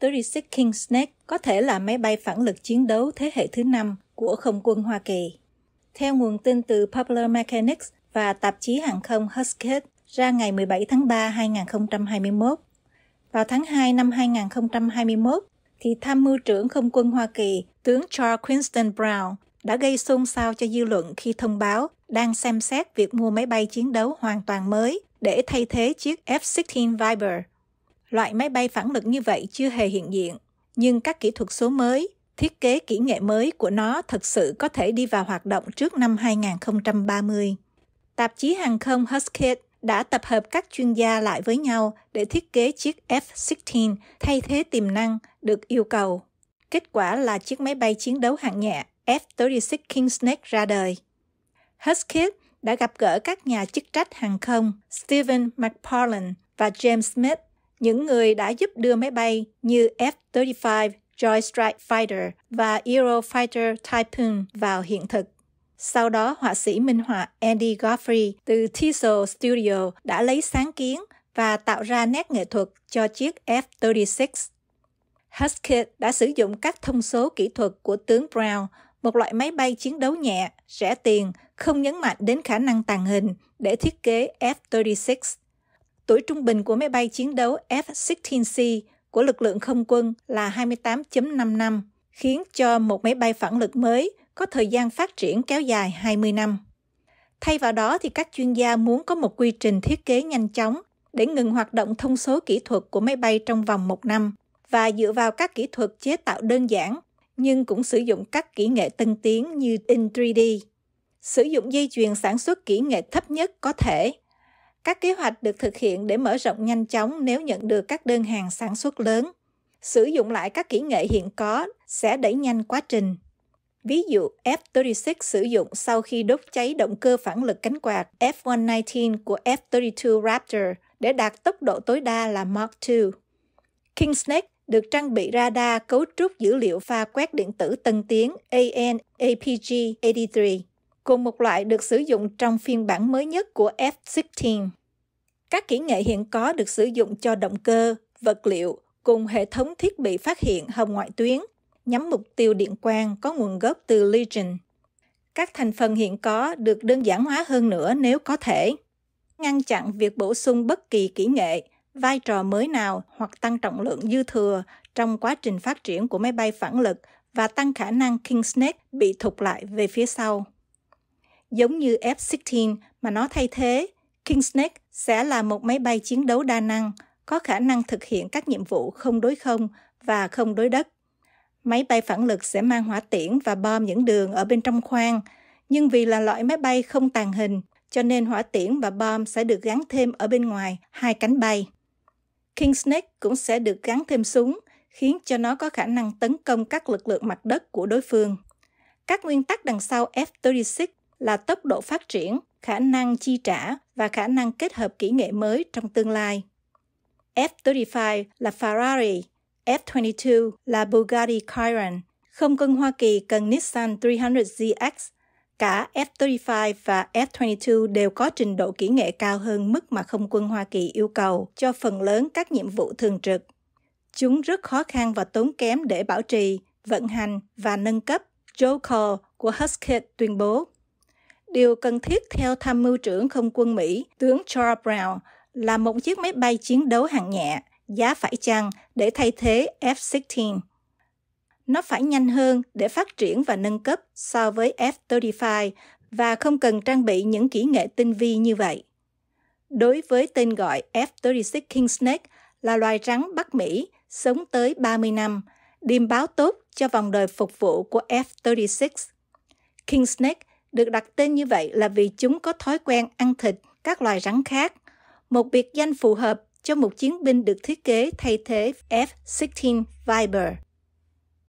36 King Snake có thể là máy bay phản lực chiến đấu thế hệ thứ năm của không quân Hoa Kỳ. Theo nguồn tin từ Popular Mechanics và tạp chí hàng không Husket ra ngày 17 tháng 3 2021, vào tháng 2 năm 2021, thì tham mưu trưởng không quân Hoa Kỳ, tướng Charles Quinston Brown đã gây xôn xao cho dư luận khi thông báo đang xem xét việc mua máy bay chiến đấu hoàn toàn mới để thay thế chiếc F-16 Viper Loại máy bay phản lực như vậy chưa hề hiện diện, nhưng các kỹ thuật số mới, thiết kế kỹ nghệ mới của nó thật sự có thể đi vào hoạt động trước năm 2030. Tạp chí hàng không Husket đã tập hợp các chuyên gia lại với nhau để thiết kế chiếc F-16 thay thế tiềm năng được yêu cầu. Kết quả là chiếc máy bay chiến đấu hạng nhẹ F-36 King Snake ra đời. Husket đã gặp gỡ các nhà chức trách hàng không Stephen McParland và James Smith những người đã giúp đưa máy bay như F-35 Joint Strike Fighter và Eurofighter Typhoon vào hiện thực. Sau đó, họa sĩ minh họa Andy Godfrey từ Teasel Studio đã lấy sáng kiến và tạo ra nét nghệ thuật cho chiếc F-36. Huskit đã sử dụng các thông số kỹ thuật của tướng Brown, một loại máy bay chiến đấu nhẹ, rẻ tiền, không nhấn mạnh đến khả năng tàng hình để thiết kế F-36 Tuổi trung bình của máy bay chiến đấu F-16C của lực lượng không quân là 28.5 năm, khiến cho một máy bay phản lực mới có thời gian phát triển kéo dài 20 năm. Thay vào đó thì các chuyên gia muốn có một quy trình thiết kế nhanh chóng để ngừng hoạt động thông số kỹ thuật của máy bay trong vòng một năm và dựa vào các kỹ thuật chế tạo đơn giản nhưng cũng sử dụng các kỹ nghệ tân tiến như in 3D. Sử dụng dây chuyền sản xuất kỹ nghệ thấp nhất có thể các kế hoạch được thực hiện để mở rộng nhanh chóng nếu nhận được các đơn hàng sản xuất lớn. Sử dụng lại các kỹ nghệ hiện có sẽ đẩy nhanh quá trình. Ví dụ, F-36 sử dụng sau khi đốt cháy động cơ phản lực cánh quạt F-119 của F-32 Raptor để đạt tốc độ tối đa là Mach 2. King Snake được trang bị radar cấu trúc dữ liệu pha quét điện tử tân tiến AN APG-83 cùng một loại được sử dụng trong phiên bản mới nhất của F-16. Các kỹ nghệ hiện có được sử dụng cho động cơ, vật liệu cùng hệ thống thiết bị phát hiện hồng ngoại tuyến nhắm mục tiêu điện quang có nguồn gốc từ Legion. Các thành phần hiện có được đơn giản hóa hơn nữa nếu có thể. Ngăn chặn việc bổ sung bất kỳ kỹ nghệ, vai trò mới nào hoặc tăng trọng lượng dư thừa trong quá trình phát triển của máy bay phản lực và tăng khả năng King Snake bị thụt lại về phía sau giống như F-16 mà nó thay thế, King Snake sẽ là một máy bay chiến đấu đa năng, có khả năng thực hiện các nhiệm vụ không đối không và không đối đất. Máy bay phản lực sẽ mang hỏa tiễn và bom những đường ở bên trong khoang, nhưng vì là loại máy bay không tàn hình, cho nên hỏa tiễn và bom sẽ được gắn thêm ở bên ngoài hai cánh bay. King Snake cũng sẽ được gắn thêm súng, khiến cho nó có khả năng tấn công các lực lượng mặt đất của đối phương. Các nguyên tắc đằng sau F-36 là tốc độ phát triển, khả năng chi trả và khả năng kết hợp kỹ nghệ mới trong tương lai. F-35 là Ferrari, F-22 là Bugatti Chiron. Không quân Hoa Kỳ cần Nissan 300ZX. Cả F-35 và F-22 đều có trình độ kỹ nghệ cao hơn mức mà không quân Hoa Kỳ yêu cầu cho phần lớn các nhiệm vụ thường trực. Chúng rất khó khăn và tốn kém để bảo trì, vận hành và nâng cấp, Joe Cole của Husky tuyên bố. Điều cần thiết theo tham mưu trưởng không quân Mỹ, tướng Charles Brown, là một chiếc máy bay chiến đấu hạng nhẹ, giá phải chăng để thay thế F-16. Nó phải nhanh hơn để phát triển và nâng cấp so với F-35 và không cần trang bị những kỹ nghệ tinh vi như vậy. Đối với tên gọi F-36 King Snake là loài rắn Bắc Mỹ sống tới 30 năm, điềm báo tốt cho vòng đời phục vụ của F-36. King Snake được đặt tên như vậy là vì chúng có thói quen ăn thịt các loài rắn khác. Một biệt danh phù hợp cho một chiến binh được thiết kế thay thế F-16 Viper.